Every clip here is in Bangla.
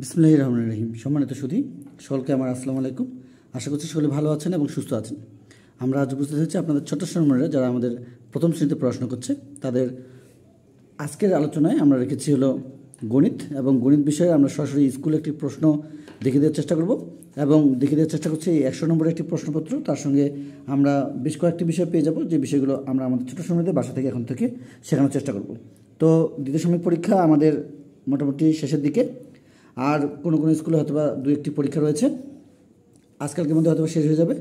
বিসমুল্লাহ রহমান রহিম সম্মানিত সুধি সকলকে আমার আসসালামু আলাইকুম আশা করছি সকলে ভালো আছেন এবং সুস্থ আছেন আমরা আজ বুঝতে চাইছি আপনাদের ছোট সম্মানের যারা আমাদের প্রথম শ্রেণীতে পড়াশোনা করছে তাদের আজকের আলোচনায় আমরা রেখেছি হলো গণিত এবং গণিত বিষয়ে আমরা সরাসরি স্কুলে একটি প্রশ্ন দেখে দেওয়ার চেষ্টা করব এবং দেখে দেওয়ার চেষ্টা করছি একশো নম্বরের একটি প্রশ্নপত্র তার সঙ্গে আমরা বেশ কয়েকটি বিষয় পেয়ে যাব যে বিষয়গুলো আমরা আমাদের ছোটো সময়তে বাসা থেকে এখন থেকে শেখানোর চেষ্টা করব তো দ্বিতীয় সময় পরীক্ষা আমাদের মোটামুটি শেষের দিকে আর কোনো কোনো স্কুলে হয়তো বা দু একটি পরীক্ষা রয়েছে আজকালকের মধ্যে হয়তো শেষ হয়ে যাবে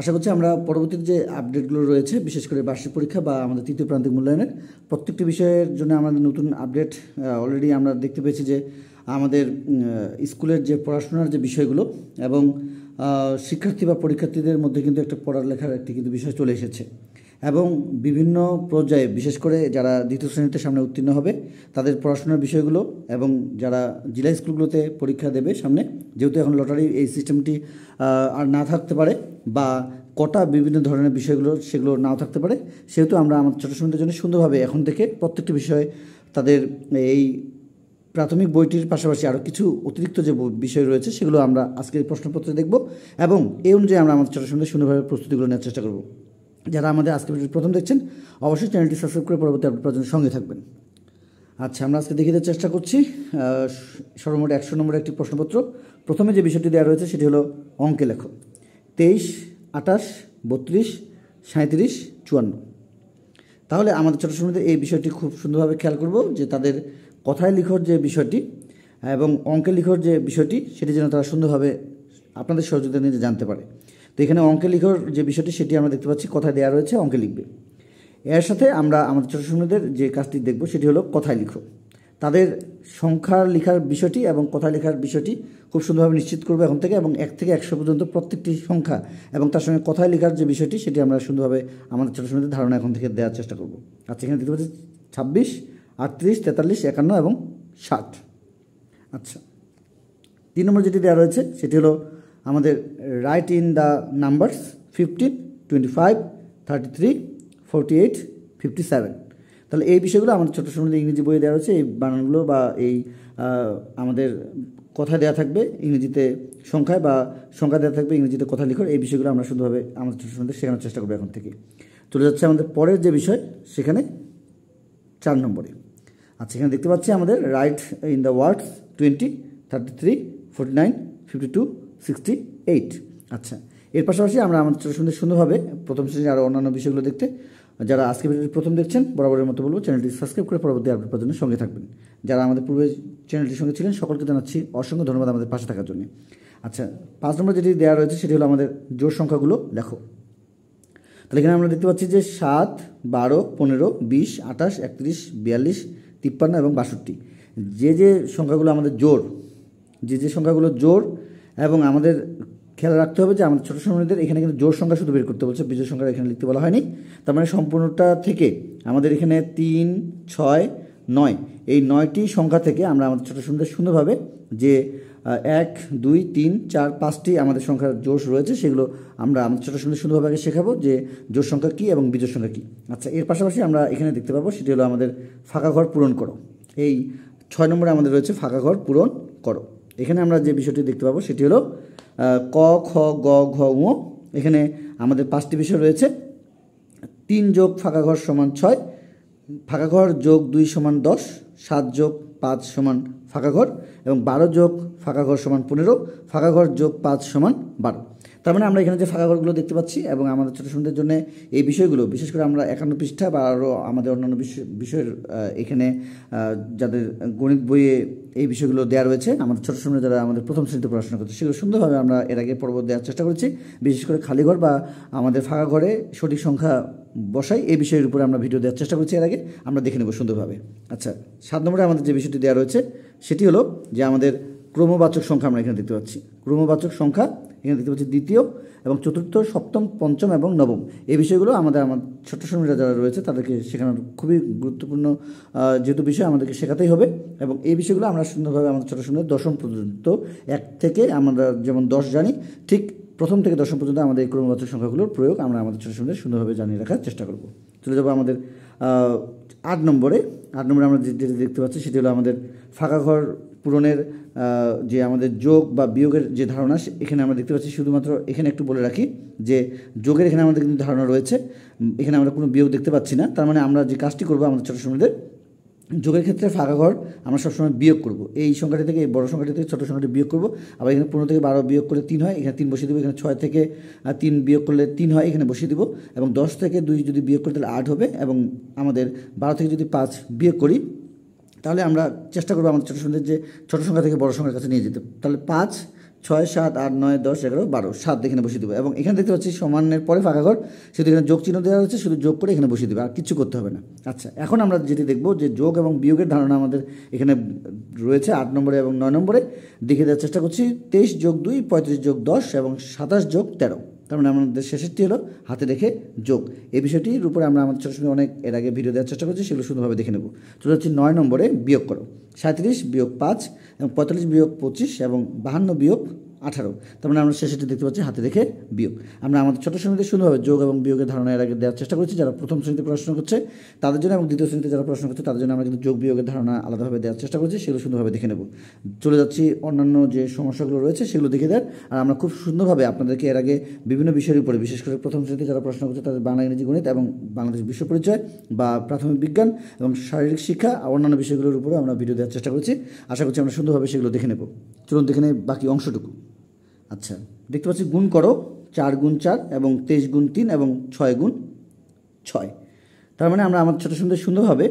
আশা করছি আমরা পরবর্তীতে যে আপডেটগুলো রয়েছে বিশেষ করে বার্ষিক পরীক্ষা বা আমাদের তৃতীয় প্রান্তিক মূল্যায়নের প্রত্যেকটি বিষয়ের জন্য আমাদের নতুন আপডেট অলরেডি আমরা দেখতে পেয়েছি যে আমাদের স্কুলের যে পড়াশোনার যে বিষয়গুলো এবং শিক্ষার্থী বা পরীক্ষার্থীদের মধ্যে কিন্তু একটা পড়ালেখার একটি কিন্তু বিষয় চলে এসেছে এবং বিভিন্ন পর্যায়ে বিশেষ করে যারা দ্বিতীয় শ্রেণীতে সামনে উত্তীর্ণ হবে তাদের পড়াশোনার বিষয়গুলো এবং যারা জেলা স্কুলগুলোতে পরীক্ষা দেবে সামনে যেহেতু এখন লটারি এই সিস্টেমটি আর না থাকতে পারে বা কটা বিভিন্ন ধরনের বিষয়গুলো সেগুলো নাও থাকতে পারে সেহেতু আমরা আমার ছোটো সন্তানদের জন্য সুন্দরভাবে এখন থেকে প্রত্যেকটি বিষয়ে তাদের এই প্রাথমিক বইটির পাশাপাশি আরও কিছু অতিরিক্ত যে বিষয় রয়েছে সেগুলো আমরা আজকের প্রশ্নপত্রে দেখব এবং এই অনুযায়ী আমরা আমাদের ছোটো সুন্দর সুন্দরভাবে প্রস্তুতিগুলো নেওয়ার চেষ্টা করব যারা আমাদের আজকে প্রথম দেখছেন অবশ্যই চ্যানেলটি সাবস্ক্রাইব করে পরবর্তী আপডেট পর্যন্ত সঙ্গে থাকবেন আচ্ছা আমরা আজকে দেখিয়ে দেওয়ার চেষ্টা করছি সর্বমোট একশো নম্বরের একটি প্রশ্নপত্র প্রথমে যে বিষয়টি দেওয়া রয়েছে সেটি হলো অঙ্কে লেখো তেইশ আটাশ বত্রিশ সাঁত্রিশ চুয়ান্ন তাহলে আমাদের ছোটো সময়দের এই বিষয়টি খুব সুন্দরভাবে খেয়াল করব যে তাদের কথায় লিখর যে বিষয়টি এবং অঙ্কে লিখর যে বিষয়টি সেটি যেন তারা সুন্দরভাবে আপনাদের সহযোগিতা নিয়ে জানতে পারে তো এখানে অঙ্কে লিখার যে বিষয়টি সেটি আমরা দেখতে পাচ্ছি কথায় দেওয়া রয়েছে অঙ্কে লিখবে এর সাথে আমরা আমাদের ছোটো সময়দের যে কাজটি দেখব সেটি হলো কথায় লিখো তাদের সংখ্যা লেখার বিষয়টি এবং কথা লেখার বিষয়টি খুব সুন্দরভাবে নিশ্চিত করবে এখন থেকে এবং এক থেকে একশো পর্যন্ত প্রত্যেকটি সংখ্যা এবং তার সঙ্গে কথায় লেখার যে বিষয়টি সেটি আমরা সুন্দরভাবে আমাদের ছোটো শুনেদের ধারণা এখন থেকে দেওয়ার চেষ্টা করব আচ্ছা এখানে দেখতে পাচ্ছি ছাব্বিশ আটত্রিশ তেতাল্লিশ একান্ন এবং ষাট আচ্ছা তিন নম্বর যেটি দেওয়া রয়েছে সেটি হলো আমাদের write in the numbers fifteen twenty five thirty three forty eight fifty seven তাহলে এই বিষয়গুলো আমাদের ছোটো সময় ইংরেজি বইয়ে দেওয়া হয়েছে এই বানানগুলো বা এই আমাদের কথা দেওয়া থাকবে ইংরেজিতে সংখ্যায় বা সংখ্যা দেওয়া থাকবে ইংরেজিতে কথা লিখো এই বিষয়গুলো আমরা শুধুভাবে আমাদের ছোটো সময় শেখানোর চেষ্টা করবো এখন থেকে চলে যাচ্ছে আমাদের পরের যে বিষয় সেখানে চার নম্বরে আচ্ছা এখানে দেখতে পাচ্ছি আমাদের write in the words twenty thirty three forty nine fifty two sixty eight আচ্ছা এর পাশাপাশি আমরা আমাদের সুন্দর সুন্দরভাবে প্রথম শ্রেণীর আরও অন্যান্য বিষয়গুলো দেখতে যারা আজকে ভিডিওটি প্রথম দেখছেন বরাবরের মতো বলবো চ্যানেলটি সাবস্ক্রাইব করে পরবর্তী আপডেট পর্যন্ত সঙ্গে থাকবেন যারা আমাদের পূর্বে চ্যানেলটির সঙ্গে ছিলেন সকলকে জানাচ্ছি অসংখ্য ধন্যবাদ আমাদের পাশে থাকার জন্য আচ্ছা পাঁচ নম্বর যেটি দেওয়া রয়েছে সেটি হলো আমাদের জোর সংখ্যাগুলো দেখো তাহলে এখানে আমরা দেখতে পাচ্ছি যে সাত বারো পনেরো বিশ আঠাশ একত্রিশ বিয়াল্লিশ তিপ্পান্ন এবং বাষট্টি যে যে সংখ্যাগুলো আমাদের জোর যে যে সংখ্যাগুলো জোর এবং আমাদের খেয়াল রাখতে হবে যে আমাদের ছোটো সময়দের এখানে কিন্তু জোর সংখ্যা শুধু বের করতে বলছে বিজয় সংখ্যা এখানে লিখতে বলা হয়নি তার মানে সম্পূর্ণটা থেকে আমাদের এখানে তিন ছয় নয় এই নয়টি সংখ্যা থেকে আমরা আমাদের ছোটো সুন্দর সুন্দরভাবে যে এক দুই তিন চার পাঁচটি আমাদের সংখ্যার জোশ রয়েছে সেগুলো আমরা আমাদের ছোটো সুন্দর সুন্দরভাবে আগে শেখাবো যে জোর সংখ্যা কী এবং বিজয় সংখ্যা কী আচ্ছা এর পাশাপাশি আমরা এখানে দেখতে পাবো সেটি হলো আমাদের ফাঁকা ঘর পূরণ করো এই ছয় নম্বরে আমাদের রয়েছে ফাঁকা ঘর পূরণ করো এখানে আমরা যে বিষয়টি দেখতে পাবো সেটি হলো ক খ গ ঘ উ এখানে আমাদের পাঁচটি বিষয় রয়েছে তিন যোগ ফাঁকা ঘর সমান ছয় ফাঁকা ঘর যোগ দুই সমান দশ সাত যোগ পাঁচ সমান ফাঁকা ঘর এবং বারো যোগ ফাঁকা ঘর সমান পনেরো ফাঁকা ঘর যোগ পাঁচ সমান বারো তার মানে আমরা এখানে যে ফাঁকা ঘরগুলো দেখতে পাচ্ছি এবং আমাদের ছোটো সুন্দরের জন্য এই বিষয়গুলো বিশেষ করে আমরা একান্ন পৃষ্ঠা বা আরও আমাদের অন্যান্য বিষয়ের এখানে যাদের গণিত বইয়ে এই বিষয়গুলো দেওয়া রয়েছে আমাদের ছোটো সুন্দর যারা আমাদের প্রথম শ্রেণীতে পড়াশোনা করছে সেগুলো সুন্দরভাবে আমরা এর আগে পর্ব দেওয়ার চেষ্টা করেছি বিশেষ করে খালি ঘর বা আমাদের ফাঁকা ঘরে সঠিক সংখ্যা বসাই এই বিষয়ের উপরে আমরা ভিডিও দেওয়ার চেষ্টা করছি এর আগে আমরা দেখে নেব সুন্দরভাবে আচ্ছা সাত নম্বরে আমাদের যে বিষয়টি দেওয়া রয়েছে সেটি হলো যে আমাদের ক্রমবাচক সংখ্যা আমরা এখানে দেখতে পাচ্ছি ক্রমবাচক সংখ্যা এখানে দেখতে পাচ্ছি দ্বিতীয় এবং চতুর্থ সপ্তম পঞ্চম এবং নবম এই বিষয়গুলো আমাদের আমার ছোট্ট শ্রমিকরা যারা রয়েছে তাদেরকে শেখানোর খুবই গুরুত্বপূর্ণ যেহেতু বিষয় আমাদেরকে শেখাতেই হবে এবং এই বিষয়গুলো আমরা সুন্দরভাবে আমাদের ছোট শ্রেণীর দশম পর্যন্ত এক থেকে আমরা যেমন দশ জানি ঠিক প্রথম থেকে দশম পর্যন্ত আমাদের এই ক্রমবাচক সংখ্যাগুলোর প্রয়োগ আমরা আমাদের ছোট শ্রেণীর সুন্দরভাবে জানিয়ে রাখার চেষ্টা করব চলে যাবো আমাদের আট নম্বরে আট নম্বরে আমরা যেটা দেখতে পাচ্ছি সেটি হলো আমাদের ফাঁকা ঘর পূরণের যে আমাদের যোগ বা বিয়োগের যে ধারণা এখানে আমরা দেখতে পাচ্ছি শুধুমাত্র এখানে একটু বলে রাখি যে যোগের এখানে আমাদের কিন্তু ধারণা রয়েছে এখানে আমরা কোনো বিয়োগ দেখতে পাচ্ছি না তার মানে আমরা যে কাজটি করবো আমাদের ছোটো সময়দের যোগের ক্ষেত্রে ফাঁকা ঘর আমরা সবসময় বিয়োগ করব এই সংখ্যাটি থেকে এই বড় সংখ্যাটি থেকে ছোটো সংখ্যাটি বিয়োগ করব আবার এখানে পনেরো থেকে বারো বিয়োগ করলে তিন হয় এখানে তিন বসিয়ে দেবো এখানে ছয় থেকে তিন বিয়োগ করলে তিন হয় এখানে বসিয়ে দেবো এবং দশ থেকে দুই যদি বিয়োগ করি তাহলে আট হবে এবং আমাদের বারো থেকে যদি পাঁচ বিয়োগ করি তাহলে আমরা চেষ্টা করবো আমাদের ছোটো সংখ্যা যে ছোটো সংখ্যা থেকে বড় সংখ্যার কাছে নিয়ে যেতে তাহলে পাঁচ ছয় সাত আট নয় দশ এগারো বারো সাত এখানে বসিয়ে দেবো এবং এখানে দেখতে পাচ্ছি সমানের পরে ফাঁকা ঘর এখানে যোগ চিহ্ন দেওয়া হচ্ছে শুধু যোগ করে এখানে বসিয়ে দেবে আর কিছু করতে হবে না আচ্ছা এখন আমরা যেটি দেখবো যে যোগ এবং বিয়োগের ধারণা আমাদের এখানে রয়েছে আট নম্বরে এবং নয় নম্বরে দেখে দেওয়ার চেষ্টা করছি তেইশ যোগ দুই পঁয়ত্রিশ যোগ দশ এবং সাতাশ যোগ তেরো তার মানে আমাদের শেষেরটি হলো হাতে রেখে যোগ এই বিষয়টির উপরে আমরা আমাদের ছোটো অনেক এর আগে ভিডিও দেওয়ার চেষ্টা করছি সেগুলো সুন্দরভাবে দেখে নেব চলে হচ্ছে নয় নম্বরে বিয়োগ করো সাঁত্রিশ বিয়োগ পাঁচ এবং পঁয়তাল্লিশ বিয়োগ পঁচিশ এবং বাহান্ন বিয়োগ আঠারো তার মানে আমরা শেষেটি দেখতে পাচ্ছি হাতে দেখে বিয়োগ আমরা আমাদের ছোটো শ্রেণীতে সুন্দরভাবে যোগ এবং বিয়োগের ধারণা এর আগে দেওয়ার চেষ্টা করছি যারা প্রথম শ্রেণীতে পড়াশোনা করছে তাদের জন্য এবং দ্বিতীয় শ্রেণীতে যারা পড়াশোনা করছে তাদের জন্য আমরা কিন্তু যোগ বিয়োগের ধারণা আলাদাভাবে দেওয়ার চেষ্টা করছি সেগুলো সুন্দরভাবে দেখে নেব চলে যাচ্ছি অন্যান্য যে সমস্যাগুলো রয়েছে সেগুলো দেখে দেন আর আমরা খুব সুন্দরভাবে আপনাদেরকে এর আগে বিভিন্ন বিষয়ের উপরে বিশেষ করে প্রথম শ্রেণীতে যারা পড়াশোনা করছে তাদের বাংলা ইংরেজি গণিত এবং বাংলাদেশ বিশ্ব পরিচয় বা প্রাথমিক বিজ্ঞান এবং শারীরিক শিক্ষা অন্যান্য বিষয়গুলোর উপরেও আমরা ভিডিও দেওয়ার চেষ্টা করছি আশা করছি আমরা সুন্দরভাবে সেগুলো দেখে নেব চলুন দেখে নেই বাকি অংশটুকু আচ্ছা দেখতে পাচ্ছি গুণ করো চার গুণ চার এবং তেইশ গুণ তিন এবং ছয় গুণ ছয় তার মানে আমরা আমার ছোটো সুন্দর সুন্দরভাবে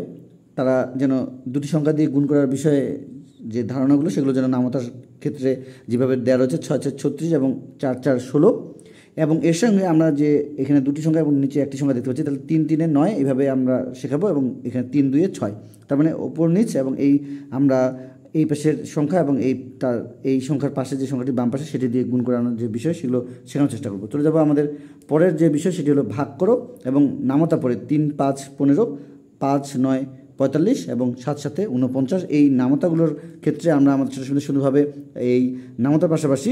তারা যেন দুটি সংখ্যা দিয়ে গুণ করার বিষয়ে যে ধারণাগুলো সেগুলো যেন নামতার ক্ষেত্রে যেভাবে দেওয়া রয়েছে ছয় চার ছত্রিশ এবং চার চার ষোলো এবং এর সঙ্গে আমরা যে এখানে দুটি সংখ্যা এবং নিচে একটি সংখ্যা দেখতে পাচ্ছি তাহলে তিন তিনে নয় এভাবে আমরা শেখাবো এবং এখানে তিন দুয়ে ছয় তার মানে ওপর নিচ এবং এই আমরা এই পাশের সংখ্যা এবং এই তার এই সংখ্যার পাশে যে সংখ্যাটি বাম পাশে সেটি দিয়ে গুণ করানোর যে বিষয় সেগুলো শেখানোর চেষ্টা করবো চলে যাবো আমাদের পরের যে বিষয় সেটি হলো ভাগ করো এবং নামতা পরে তিন পাঁচ পনেরো পাঁচ নয় পঁয়তাল্লিশ এবং সাত সাথে উনপঞ্চাশ এই নামতাগুলোর ক্ষেত্রে আমরা আমাদের ছোটো সুন্দর সুন্দরভাবে এই নামতার পাশাপাশি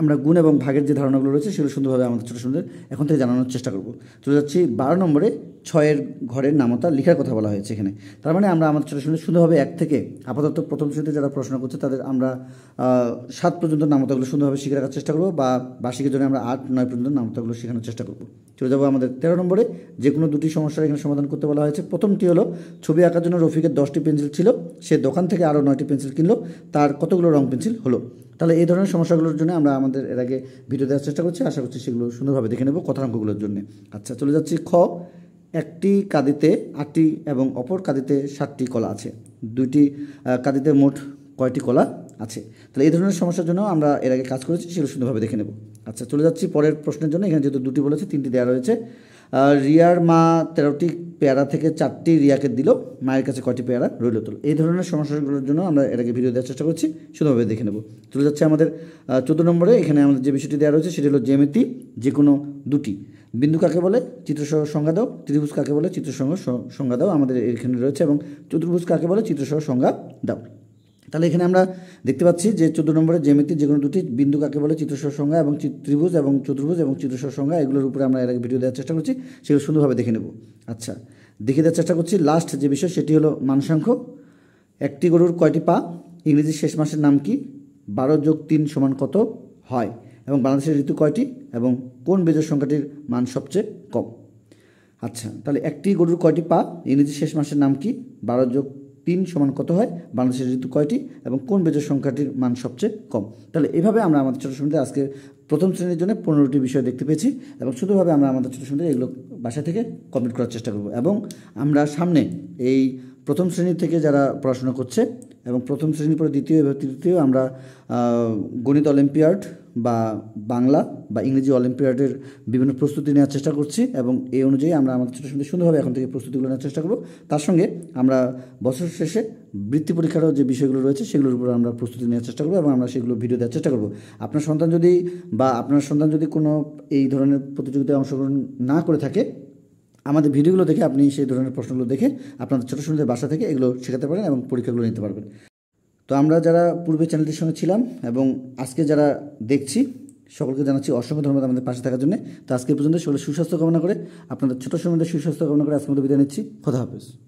আমরা গুণ এবং ভাগের যে ধারণাগুলো রয়েছে সেগুলো সুন্দরভাবে আমাদের ছোটো সুন্দর এখন থেকে জানানোর চেষ্টা করব চলে যাচ্ছি বারো নম্বরে ছয়ের ঘরের নামতা লেখার কথা বলা হয়েছে এখানে তার মানে আমরা আমাদের ছোটো সুন্দর সুন্দরভাবে এক থেকে আপাতত প্রথম শ্রেণীতে যারা প্রশ্ন করছে তাদের আমরা সাত পর্যন্ত নামতাগুলো সুন্দরভাবে শিখে রাখার চেষ্টা করবো বা বার্ষিকের জন্য আমরা আট নয় পর্যন্ত নামতাগুলো শেখানোর চেষ্টা করব চলে যাবো আমাদের তেরো নম্বরে যে কোনো দুটি সমস্যার এখানে সমাধান করতে বলা হয়েছে প্রথমটি হলো ছবি আঁকার জন্য রফিকের দশটি পেন্সিল ছিল সে দোকান থেকে আরও নয়টি পেন্সিল কিনলো তার কতগুলো রং পেন্সিল হলো তাহলে এই ধরনের সমস্যাগুলোর জন্য আমরা আমাদের এর আগে ভিডিও দেওয়ার চেষ্টা করছি আশা করছি সেগুলো সুন্দরভাবে দেখে নেব কথার অঙ্কগুলোর জন্য আচ্ছা চলে যাচ্ছি খ একটি কাদিতে আটটি এবং অপর কাদিতে সাতটি কলা আছে দুইটি কাদিতে মোট কয়টি কলা আছে তাহলে এই ধরনের সমস্যার জন্য আমরা এর আগে কাজ করেছি সেগুলো সুন্দরভাবে দেখে নেব আচ্ছা চলে যাচ্ছি পরের প্রশ্নের জন্য এখানে যেহেতু দুটি বলেছে তিনটি দেওয়া রয়েছে রিয়ার মা তেরোটি পেয়ারা থেকে চারটি রিয়াকে দিল মায়ের কাছে কয়টি পেয়ারা রইল তোল এই ধরনের সমস্যাগুলোর জন্য আমরা এটাকে ভিডিও দেওয়ার চেষ্টা করছি শুধুভাবে দেখে নেব চলে যাচ্ছে আমাদের চোদ্দ নম্বরে এখানে আমাদের যে বিষয়টি দেওয়া রয়েছে সেটি হলো জ্যামিতি যে কোনো দুটি বিন্দু কাকে বলে চিত্রসহ সংজ্ঞা দাও ত্রিভুজ কাকে বলে চিত্রসহ সংজ্ঞা দাও আমাদের এখানে রয়েছে এবং চতুর্ভুজ কাকে বলে চিত্রসহ সংজ্ঞা দাও তাহলে এখানে আমরা দেখতে পাচ্ছি যে চোদ্দ নম্বরে জ্যামিতির যে কোনো দুটি বিন্দু কাকে বলে চিত্রস্বর সংজ্ঞা এবং ত্রিভুজ এবং চতুর্ভুজ এবং চিত্রস্বর সংজ্ঞা এগুলোর উপরে আমরা এর আগে ভিডিও দেওয়ার চেষ্টা করছি সেগুলো সুন্দরভাবে দেখে নেব আচ্ছা দেখে দেওয়ার চেষ্টা করছি লাস্ট যে বিষয় সেটি হলো মানসাংখ্য একটি গরুর কয়টি পা ইংরেজি শেষ মাসের নাম কি বারো যোগ তিন সমান কত হয় এবং বাংলাদেশের ঋতু কয়টি এবং কোন বীজের সংখ্যাটির মান সবচেয়ে কম আচ্ছা তাহলে একটি গরুর কয়টি পা ইংরেজি শেষ মাসের নাম কি বারো যোগ তিন সমান কত হয় বাংলাদেশের ঋতু কয়টি এবং কোন বেজের সংখ্যাটির মান সবচেয়ে কম তাহলে এভাবে আমরা আমাদের ছোটো সমিতি আজকে প্রথম শ্রেণীর জন্য পনেরোটি বিষয় দেখতে পেয়েছি এবং শুধুভাবে আমরা আমাদের ছোটো সমিতি এগুলো বাসা থেকে কমপ্লিট করার চেষ্টা করব এবং আমরা সামনে এই প্রথম শ্রেণীর থেকে যারা পড়াশোনা করছে এবং প্রথম শ্রেণীর পরে দ্বিতীয় এবং তৃতীয় আমরা গণিত অলিম্পিয়াড বা বাংলা বা ইংরেজি অলিম্পিয়াডের বিভিন্ন প্রস্তুতি নেওয়ার চেষ্টা করছি এবং এই অনুযায়ী আমরা আমাদের ছোটো সুন্দর সুন্দরভাবে এখন থেকে প্রস্তুতিগুলো নেওয়ার চেষ্টা করব তার সঙ্গে আমরা বছর শেষে বৃত্তি পরীক্ষারও যে বিষয়গুলো রয়েছে সেগুলোর উপর আমরা প্রস্তুতি নেওয়ার চেষ্টা করবো এবং আমরা সেগুলো ভিডিও দেওয়ার চেষ্টা করব আপনার সন্তান যদি বা আপনার সন্তান যদি কোনো এই ধরনের প্রতিযোগিতায় অংশগ্রহণ না করে থাকে আমাদের ভিডিওগুলো দেখে আপনি সেই ধরনের প্রশ্নগুলো দেখে আপনাদের ছোটো ছোটোদের বাসা থেকে এগুলো শেখাতে পারেন এবং পরীক্ষাগুলো নিতে পারবেন তো আমরা যারা পূর্বে চ্যানেলটির সঙ্গে ছিলাম এবং আজকে যারা দেখছি সকলকে জানাচ্ছি অসংখ্য ধন্যবাদ আমাদের পাশে থাকার জন্য তো আজকে পর্যন্ত সকলে সুস্বাস্থ্য কামনা করে আপনাদের ছোটো সময় সুস্বাস্থ্য কামনা করে আজকে মধ্যে বিদায় নিচ্ছি খোদা হাফেজ